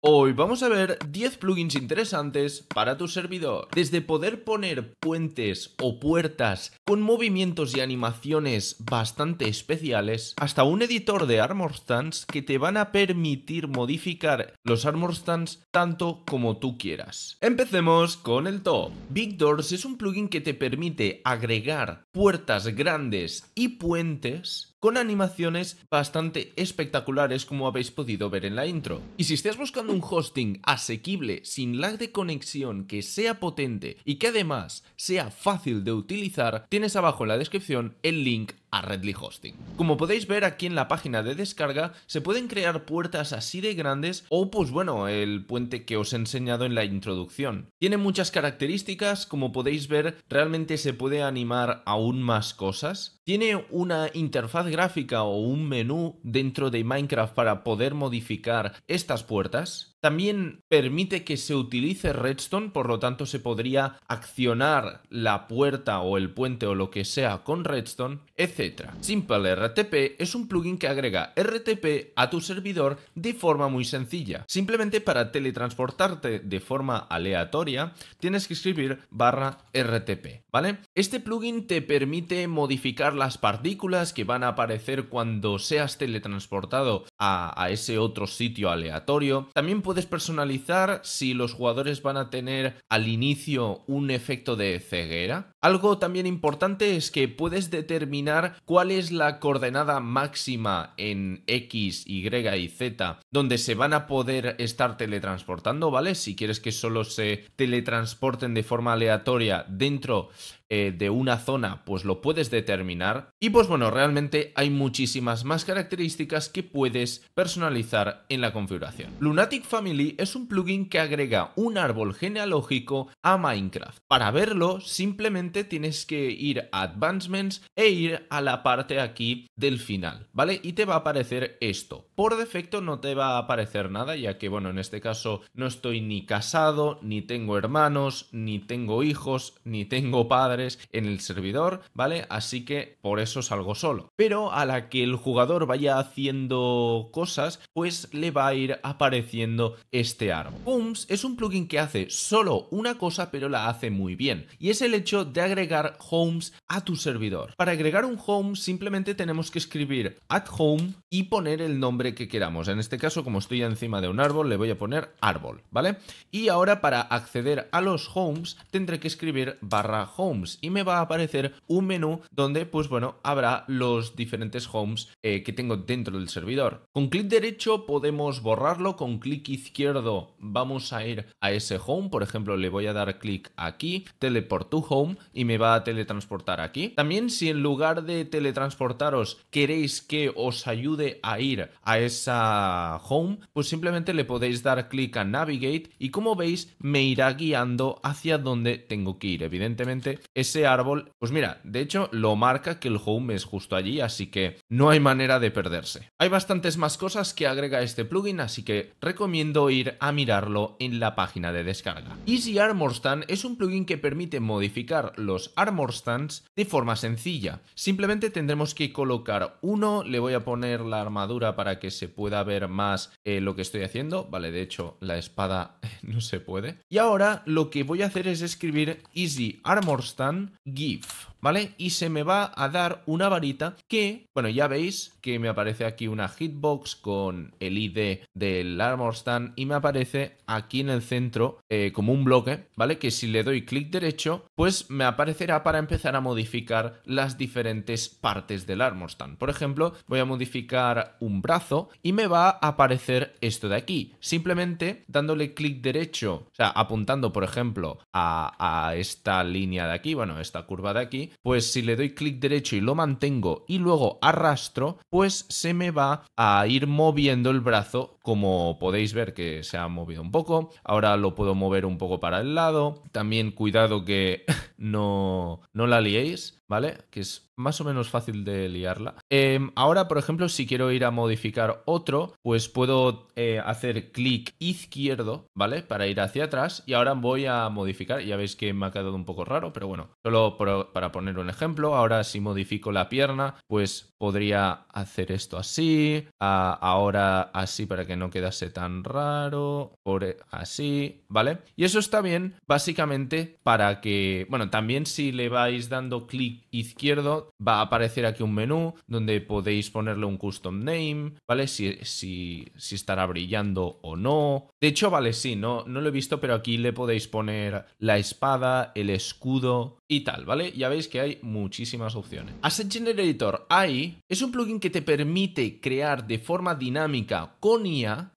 Hoy vamos a ver 10 plugins interesantes para tu servidor. Desde poder poner puentes o puertas con movimientos y animaciones bastante especiales, hasta un editor de armor stands que te van a permitir modificar los armor stands tanto como tú quieras. Empecemos con el top. Big Doors es un plugin que te permite agregar puertas grandes y puentes con animaciones bastante espectaculares como habéis podido ver en la intro. Y si estás buscando un hosting asequible, sin lag de conexión, que sea potente y que además sea fácil de utilizar, tienes abajo en la descripción el link a Redly Hosting. Como podéis ver aquí en la página de descarga, se pueden crear puertas así de grandes o pues bueno, el puente que os he enseñado en la introducción. Tiene muchas características, como podéis ver, realmente se puede animar aún más cosas. Tiene una interfaz gráfica o un menú dentro de Minecraft para poder modificar estas puertas. También permite que se utilice redstone, por lo tanto se podría accionar la puerta o el puente o lo que sea con redstone, etc. Simple RTP es un plugin que agrega RTP a tu servidor de forma muy sencilla. Simplemente para teletransportarte de forma aleatoria tienes que escribir barra RTP, ¿vale? Este plugin te permite modificar las partículas que van a aparecer cuando seas teletransportado a, ese otro sitio aleatorio. También puedes personalizar si los jugadores van a tener al inicio un efecto de ceguera? Algo también importante es que puedes determinar cuál es la coordenada máxima en X, Y y Z donde se van a poder estar teletransportando, ¿vale? Si quieres que solo se teletransporten de forma aleatoria dentro eh, de una zona, pues lo puedes determinar. Y pues bueno, realmente hay muchísimas más características que puedes personalizar en la configuración. Lunatic Family es un plugin que agrega un árbol genealógico a Minecraft. Para verlo, simplemente tienes que ir a Advancements e ir a la parte aquí del final, ¿vale? Y te va a aparecer esto. Por defecto no te va a aparecer nada, ya que, bueno, en este caso no estoy ni casado, ni tengo hermanos, ni tengo hijos, ni tengo padres en el servidor, ¿vale? Así que por eso salgo solo. Pero a la que el jugador vaya haciendo cosas, pues le va a ir apareciendo este árbol. Homes es un plugin que hace solo una cosa, pero la hace muy bien, y es el hecho de agregar homes a tu servidor. Para agregar un home simplemente tenemos que escribir at home y poner el nombre que queramos. En este caso, como estoy encima de un árbol, le voy a poner árbol, ¿vale? Y ahora para acceder a los homes tendré que escribir barra homes y me va a aparecer un menú donde, pues bueno, habrá los diferentes homes eh, que tengo dentro del servidor. Con clic derecho podemos borrarlo, con clic izquierdo vamos a ir a ese home, por ejemplo, le voy a dar clic aquí, teleport to home y me va a teletransportar aquí. También si en lugar de teletransportaros queréis que os ayude a ir a esa home, pues simplemente le podéis dar clic a Navigate y como veis me irá guiando hacia donde tengo que ir. Evidentemente ese árbol, pues mira, de hecho lo marca que el home es justo allí, así que no hay manera de perderse. Hay bastantes más cosas que agrega este plugin, así que recomiendo ir a mirarlo en la página de descarga. Easy Armor Stand es un plugin que permite modificar los Armor Stands de forma sencilla. Simplemente tendremos que colocar uno, le voy a poner la armadura para que se pueda ver más eh, lo que estoy haciendo. Vale, de hecho, la espada eh, no se puede. Y ahora lo que voy a hacer es escribir Easy Armor Stand GIF. ¿vale? Y se me va a dar una varita que, bueno, ya veis que me aparece aquí una hitbox con el ID del Armor y me aparece aquí en el centro eh, como un bloque, ¿vale? Que si le doy clic derecho, pues me aparecerá para empezar a modificar las diferentes partes del Armor Por ejemplo, voy a modificar un brazo y me va a aparecer esto de aquí. Simplemente dándole clic derecho, o sea, apuntando, por ejemplo, a, a esta línea de aquí, bueno, esta curva de aquí, pues si le doy clic derecho y lo mantengo y luego arrastro, pues se me va a ir moviendo el brazo como podéis ver que se ha movido un poco. Ahora lo puedo mover un poco para el lado. También cuidado que no, no la liéis, ¿vale? Que es más o menos fácil de liarla. Em, ahora, por ejemplo, si quiero ir a modificar otro, pues puedo eh, hacer clic izquierdo, ¿vale? Para ir hacia atrás y ahora voy a modificar. Ya veis que me ha quedado un poco raro, pero bueno, solo para poner un ejemplo. Ahora si modifico la pierna, pues podría hacer esto así, ahora así para que no quedase tan raro, por así, ¿vale? Y eso está bien básicamente para que, bueno, también si le vais dando clic izquierdo, va a aparecer aquí un menú donde podéis ponerle un custom name, ¿vale? Si, si, estará brillando o no. De hecho, vale, sí, no, no lo he visto, pero aquí le podéis poner la espada, el escudo y tal, ¿vale? Ya veis que hay muchísimas opciones. Asset Generator AI es un plugin que te permite crear de forma dinámica con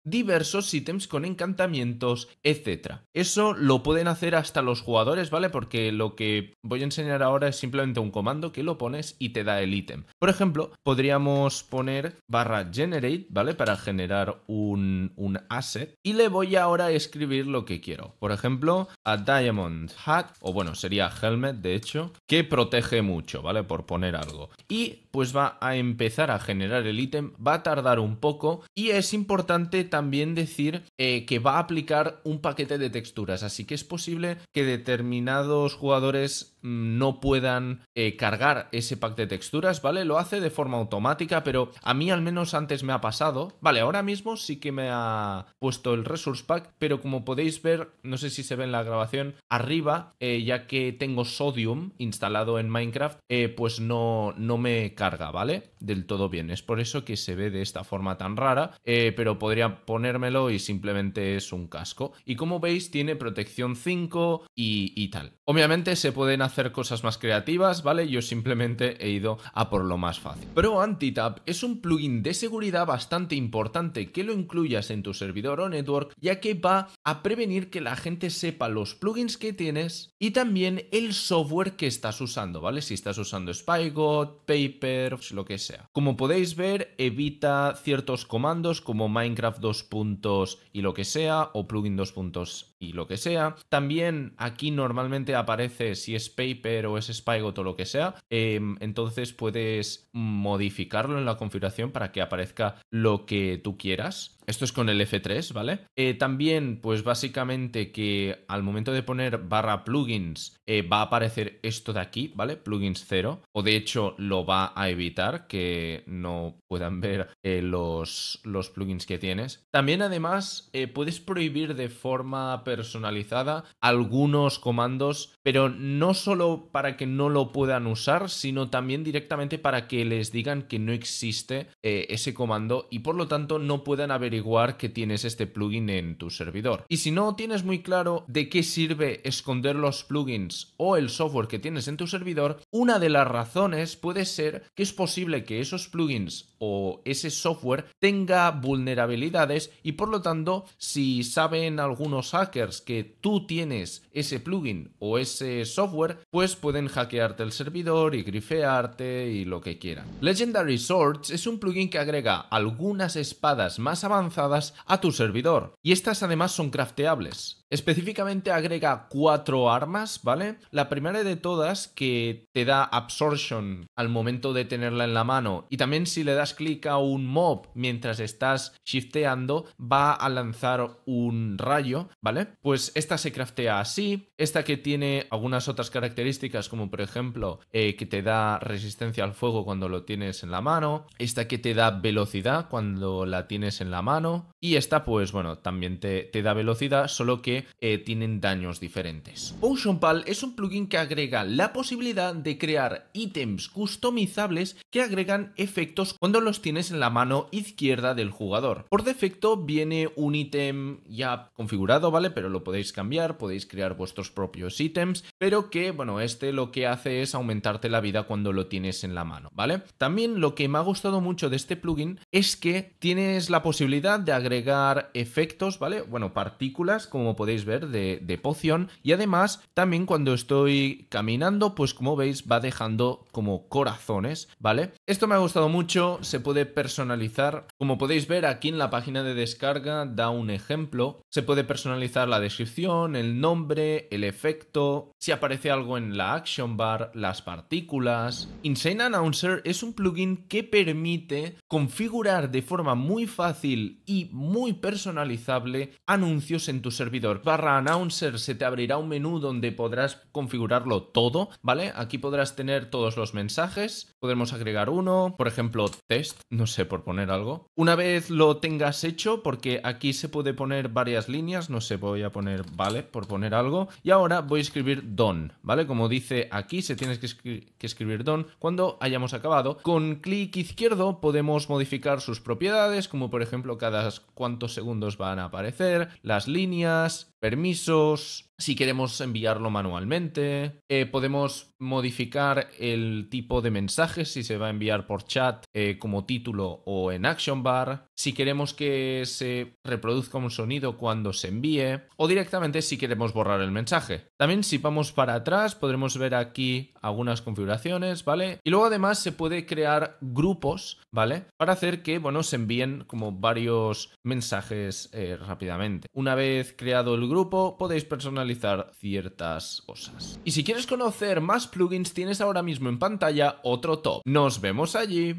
diversos ítems con encantamientos, etcétera, Eso lo pueden hacer hasta los jugadores, ¿vale? Porque lo que voy a enseñar ahora es simplemente un comando que lo pones y te da el ítem. Por ejemplo, podríamos poner barra generate, ¿vale? Para generar un, un asset. Y le voy ahora a escribir lo que quiero. Por ejemplo, a diamond hat, o bueno, sería helmet, de hecho, que protege mucho, ¿vale? Por poner algo. Y pues va a empezar a generar el ítem, va a tardar un poco y es importante también decir eh, que va a aplicar un paquete de texturas, así que es posible que determinados jugadores mm, no puedan eh, cargar ese pack de texturas, ¿vale? Lo hace de forma automática, pero a mí al menos antes me ha pasado. Vale, ahora mismo sí que me ha puesto el Resource Pack, pero como podéis ver, no sé si se ve en la grabación, arriba, eh, ya que tengo Sodium instalado en Minecraft, pues no, no me carga, ¿vale? Del todo bien. Es por eso que se ve de esta forma tan rara, pero podría ponérmelo y simplemente es un casco. Y como veis, tiene protección 5 y, tal. Obviamente se pueden hacer cosas más creativas, ¿vale? Yo simplemente he ido a por lo más fácil. pero Antitap es un plugin de seguridad bastante importante que lo incluyas en tu servidor o network, ya que va a prevenir que la gente sepa los plugins que tienes y también el software que estás usando, ¿vale? Si estás usando Spygot, Paper, lo que sea. Como podéis ver, evita ciertos comandos como Minecraft Minecraft 2 puntos y lo que sea, o plugin 2 puntos y lo que sea. También aquí normalmente aparece si es paper o es spygot o lo que sea. Eh, entonces puedes modificarlo en la configuración para que aparezca lo que tú quieras. Esto es con el F3, ¿vale? Eh, también, pues básicamente que al momento de poner barra plugins eh, va a aparecer esto de aquí, ¿vale? Plugins 0. O de hecho lo va a evitar que no puedan ver los, los plugins que tienes. También además puedes prohibir de forma personalizada algunos comandos, pero no solo para que no lo puedan usar, sino también directamente para que les digan que no existe eh, ese comando y por lo tanto no puedan averiguar que tienes este plugin en tu servidor. Y si no tienes muy claro de qué sirve esconder los plugins o el software que tienes en tu servidor, una de las razones puede ser que es posible que esos plugins o ese software tenga vulnerabilidades y por lo tanto si saben algunos hackers que tú tienes ese plugin o ese software, pues pueden hackearte el servidor y grifearte y lo que quieran. Legendary Swords es un plugin que agrega algunas espadas más avanzadas a tu servidor y estas además son crafteables. Específicamente agrega cuatro armas, ¿vale? La primera de todas que te da absorption al momento de tenerla en la mano y también si le das clic a un mob mientras estás shifteando va a lanzar un rayo, ¿vale? Pues esta se craftea así, esta que tiene algunas otras características como por ejemplo eh, que te da resistencia al fuego cuando lo tienes en la mano, esta que te da velocidad cuando la tienes en la mano y esta pues bueno también te, da velocidad solo que eh, tienen daños diferentes. Potion Pal es un plugin que agrega la posibilidad de crear ítems customizables que agregan efectos cuando los tienes en la mano izquierda del jugador. Por defecto viene un ítem ya configurado, ¿vale? pero lo podéis cambiar, podéis crear vuestros propios ítems, pero que, bueno, este lo que hace es aumentarte la vida cuando lo tienes en la mano, ¿vale? También lo que me ha gustado mucho de este plugin es que tienes la posibilidad de agregar efectos, ¿vale? Bueno, partículas, como podéis ver, de, de poción, y además también cuando estoy caminando, pues como veis, va dejando como corazones, ¿vale? Esto me ha gustado mucho, se puede personalizar, como podéis ver aquí en la página de descarga, da un ejemplo, se puede personalizar la descripción, el nombre, el efecto, si aparece algo en la action bar, las partículas. Insane Announcer es un plugin que permite configurar de forma muy fácil y muy personalizable anuncios en tu servidor. Barra Announcer se te abrirá un menú donde podrás configurarlo todo, ¿vale? Aquí podrás tener todos los mensajes, podemos agregar uno, por ejemplo, test, no sé, por poner algo. Una vez lo tengas hecho, porque aquí se puede poner varias líneas, no sé, por voy a poner vale por poner algo. Y ahora voy a escribir don, ¿vale? Como dice aquí, se tiene que, escribir don cuando hayamos acabado. Con clic izquierdo podemos modificar sus propiedades, como por ejemplo cada cuántos segundos van a aparecer, las líneas, permisos, si queremos enviarlo manualmente, eh, podemos modificar el tipo de mensaje, si se va a enviar por chat eh, como título o en action bar, si queremos que se reproduzca un sonido cuando se envíe o directamente si queremos borrar el mensaje. También si vamos para atrás podremos ver aquí algunas configuraciones, ¿vale? Y luego además se puede crear grupos, ¿vale? Para hacer que, bueno, se envíen como varios mensajes eh, rápidamente. Una vez creado el grupo podéis personalizar ciertas cosas. Y si quieres conocer más plugins, tienes ahora mismo en pantalla otro top. Nos vemos allí.